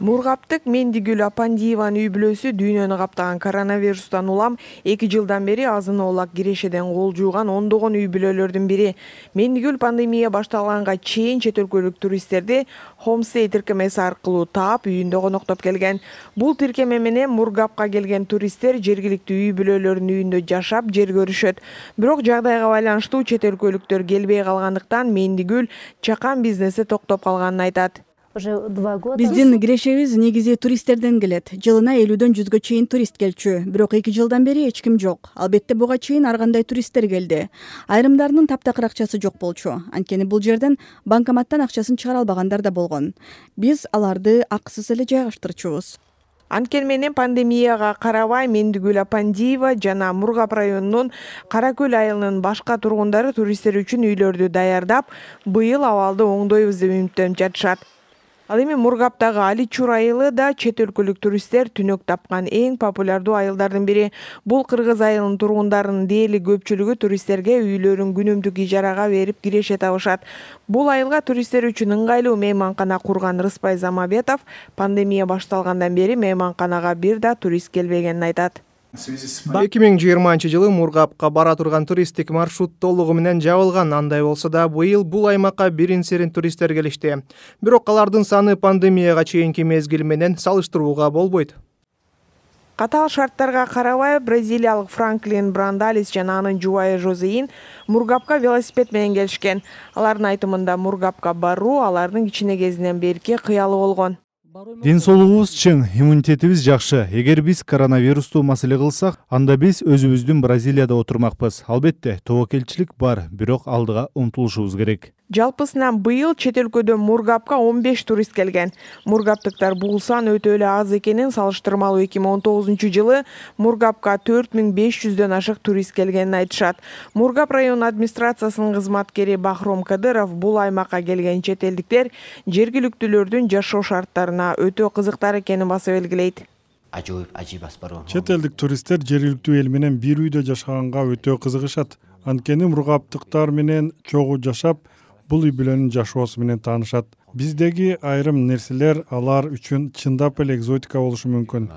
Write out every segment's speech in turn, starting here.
мургаптык мендигүл апандиеванын үй бүлөсү дүйнөнү каптаган коронавирустан улам эки жылдан бери азын оолак кирешеден кол жууган ондогон үй бүлөлөрдүн бири мендигүл пандемия башталганга чейин чет өлкөлүк туристтерди homestat тиркемеси аркылуу таап үйүндө коноктоп келген бул тиркеме менен мургапка келген туристтер жергиликтүү үй бүлөлөрдүн үйүндө жашап жер көрүшөт бирок жагдайга байланыштуу чет өлкөлүктөр келбей калгандыктан мендигүл чакан бизнеси токтоп калганын айтат уже два года биздин кирешебиз негизи туристтерден келет жылына элүүдөн жүзгө чейин турист келчү бирок эки жылдан бери эч ким жок албетте буга чейин ар кандай туристтер келди айрымдарынын таптакыр акчасы жок болчу анткени бул жерден банкоматтан акчасын чыгара албагандар да болгон биз аларды акысыз эле жайгаштырчубуз анткени менен пандемияга карабай мендигүл апандиева жана мургап районунун кара көл айылынын башка тургундары туристтер үчүн үйлөрдү даярдап быйыл абалды оңдойбуз деп үмүттөнүп жатышат ал эми мургаптагы аличур айылы да чет өлкөлүк туристтер түнөк тапкан эң популярдуу айылдардын бири бул кыргыз айылынын тургундарынын дээрлик көпчүлүгү туристтерге үйлөрүн күнүмдүк ижарага берип киреше табышат бул айылга туристтер үчүн ыңгайлуу мейманкана курган рыспай замабетов пандемия башталгандан бери мейманканага бир да турист келбегенин айтат эки миң жыйырманчы жылы мургабка бара турган туристтик маршрут толугу менен жабылган андай болсо да быйыл бул аймакка бирин серин туристтер келишти бирок алардын саны пандемияга чейинки мезгил менен салыштырууга болбойт катаал шарттарга карабай бразилиялык франклин брандалис жана анын жубайы жозеин мургабка велосипед менен келишкен алардын айтымында мургабка баруу алардын кичине кезинен берки кыялы болгон ден соолугубуз чың иммунитетибиз жакшы эгер биз коронавирусту маселе кылсак анда биз өзүбүздүн бразилияда отурмакпыз албетте тобокелчилик бар бирок алдыға умтулушубуз керек жалпысынан быйыл чет өлкөдөн мургапка он беш турист келген мургаптыктар бул сан өтө эле аз экенин салыштырмалуу эки миң он тогузунчу жылы мургапка төрт миң беш жүздөн ашык турист келгенин айтышат мургап райондук администрациясынын кызматкери бахром кадыров бул аймакка келген чет элдиктер жергиликтүүлөрдүн жашоо шарттарына өтө кызыктар экенин баса белгилейт чет элдик туристтер жергиликтүү эл менен бир үйдө жашаганга өтө кызыгышат анткени мургаптыктар менен чогуу жашап бул үй бүлөнүн жашоосу менен таанышат биздеги айрым нерселер алар үчүн чындап эле экзотика болушу мүмкүн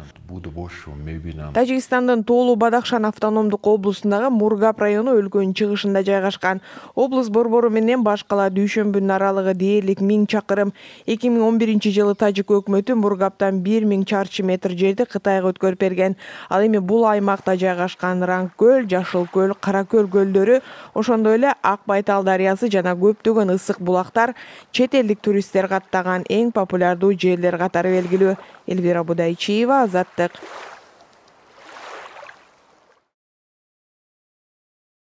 тажикстандын тоолуу бадахшан автономдук облусундагы мургап району өлкөнүн чыгышында жайгашкан облус борбору менен баш калаа дүйшөмбүнүн аралыгы дээрлик миң чакырым эки миң он биринчи жылы тажик өкмөтү мургаптан бир миң чарчы метр жерди кытайга өткөрүп берген ал эми бул аймакта жайгашкан ран көл жашыл көл кара көл көлдөрү ошондой эле ак байтал дарыясы жана көптөгөн ысык булактар чет элдик турист туристер каттаган эң популярдуу жерлер катары белгилүү эльвира будайчиева азаттык